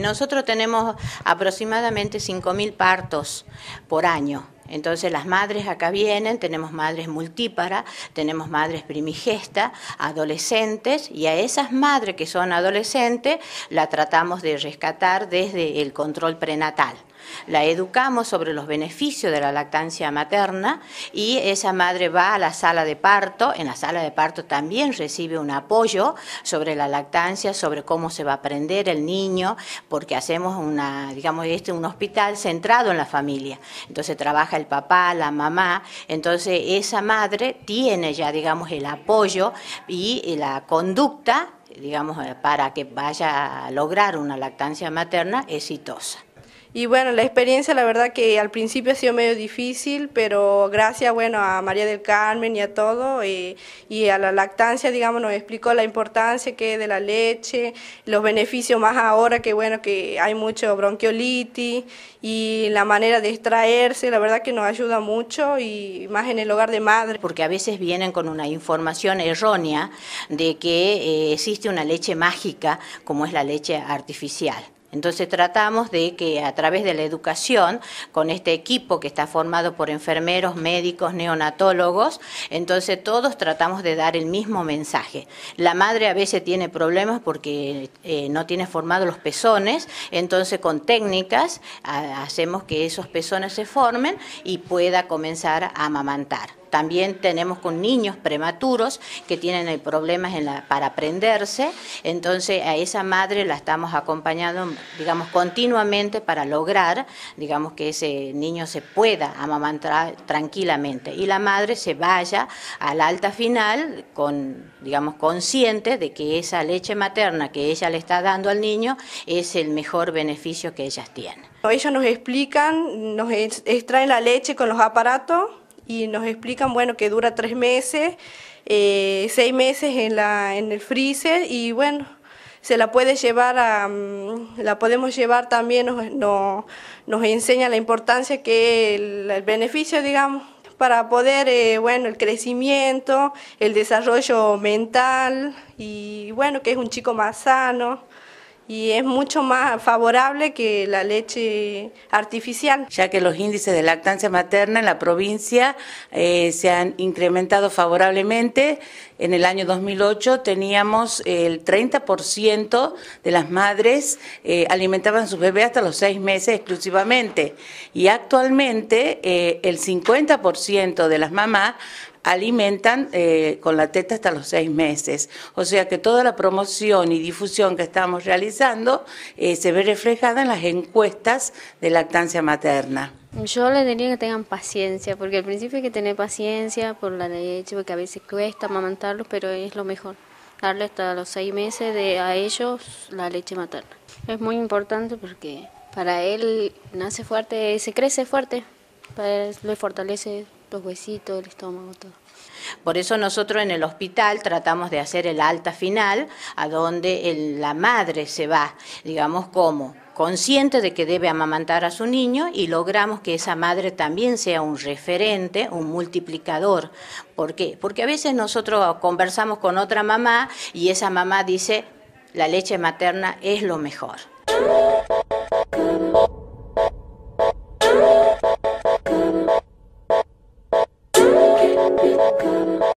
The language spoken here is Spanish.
Nosotros tenemos aproximadamente 5.000 partos por año. Entonces las madres acá vienen, tenemos madres multípara, tenemos madres primigesta, adolescentes, y a esas madres que son adolescentes la tratamos de rescatar desde el control prenatal. La educamos sobre los beneficios de la lactancia materna y esa madre va a la sala de parto. En la sala de parto también recibe un apoyo sobre la lactancia, sobre cómo se va a aprender el niño, porque hacemos una, digamos, este un hospital centrado en la familia. Entonces trabaja el papá, la mamá. Entonces esa madre tiene ya, digamos, el apoyo y la conducta digamos, para que vaya a lograr una lactancia materna exitosa. Y bueno, la experiencia la verdad que al principio ha sido medio difícil, pero gracias bueno a María del Carmen y a todo, y a la lactancia, digamos, nos explicó la importancia que de la leche, los beneficios más ahora que bueno que hay mucho bronquiolitis y la manera de extraerse, la verdad que nos ayuda mucho y más en el hogar de madre. Porque a veces vienen con una información errónea de que eh, existe una leche mágica como es la leche artificial. Entonces tratamos de que a través de la educación, con este equipo que está formado por enfermeros, médicos, neonatólogos, entonces todos tratamos de dar el mismo mensaje. La madre a veces tiene problemas porque eh, no tiene formados los pezones, entonces con técnicas hacemos que esos pezones se formen y pueda comenzar a amamantar. También tenemos con niños prematuros que tienen eh, problemas para aprenderse. Entonces a esa madre la estamos acompañando, digamos, continuamente para lograr, digamos, que ese niño se pueda amamantar tranquilamente y la madre se vaya al alta final con, digamos, consciente de que esa leche materna que ella le está dando al niño es el mejor beneficio que ellas tienen. Ellos nos explican, nos extraen la leche con los aparatos y nos explican, bueno, que dura tres meses, eh, seis meses en, la, en el freezer y bueno, se la puede llevar mm, la podemos llevar también, nos, nos, enseña la importancia que el, el beneficio, digamos, para poder, eh, bueno, el crecimiento, el desarrollo mental y bueno, que es un chico más sano y es mucho más favorable que la leche artificial. Ya que los índices de lactancia materna en la provincia eh, se han incrementado favorablemente, en el año 2008 teníamos el 30% de las madres eh, alimentaban a sus bebés hasta los seis meses exclusivamente y actualmente eh, el 50% de las mamás alimentan eh, con la teta hasta los seis meses. O sea que toda la promoción y difusión que estamos realizando eh, se ve reflejada en las encuestas de lactancia materna. Yo le diría que tengan paciencia, porque al principio hay que tener paciencia por la leche, porque a veces cuesta amamantarlos, pero es lo mejor, darle hasta los seis meses de a ellos la leche materna. Es muy importante porque para él nace fuerte, se crece fuerte, le fortalece los huesitos, el estómago, todo. Por eso nosotros en el hospital tratamos de hacer el alta final, a donde la madre se va, digamos, como consciente de que debe amamantar a su niño y logramos que esa madre también sea un referente, un multiplicador. ¿Por qué? Porque a veces nosotros conversamos con otra mamá y esa mamá dice, la leche materna es lo mejor.